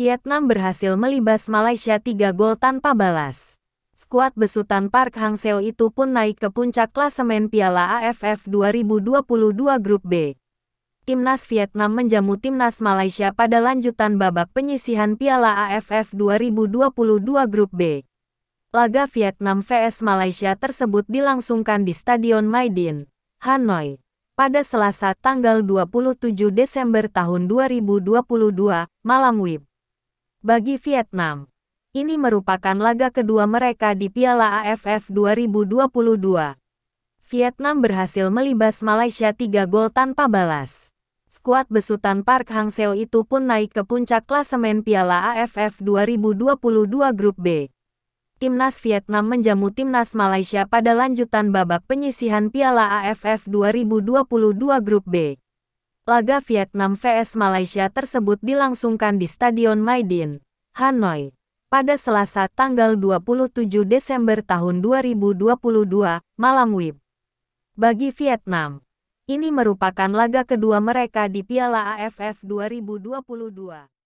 Vietnam berhasil melibas Malaysia 3 gol tanpa balas. Skuad besutan Park Hang Seo itu pun naik ke puncak klasemen Piala AFF 2022 Grup B. Timnas Vietnam menjamu Timnas Malaysia pada lanjutan babak penyisihan Piala AFF 2022 Grup B. Laga Vietnam vs Malaysia tersebut dilangsungkan di Stadion Maidin, Hanoi, pada Selasa tanggal 27 Desember tahun 2022, malam WIB. Bagi Vietnam, ini merupakan laga kedua mereka di Piala AFF 2022. Vietnam berhasil melibas Malaysia 3 gol tanpa balas. Skuad besutan Park Hang Seo itu pun naik ke puncak klasemen Piala AFF 2022 Grup B. Timnas Vietnam menjamu Timnas Malaysia pada lanjutan babak penyisihan Piala AFF 2022 Grup B laga Vietnam vs Malaysia tersebut dilangsungkan di Stadion Maidin, Hanoi, pada Selasa tanggal 27 Desember tahun 2022, malam WIB. Bagi Vietnam, ini merupakan laga kedua mereka di Piala AFF 2022.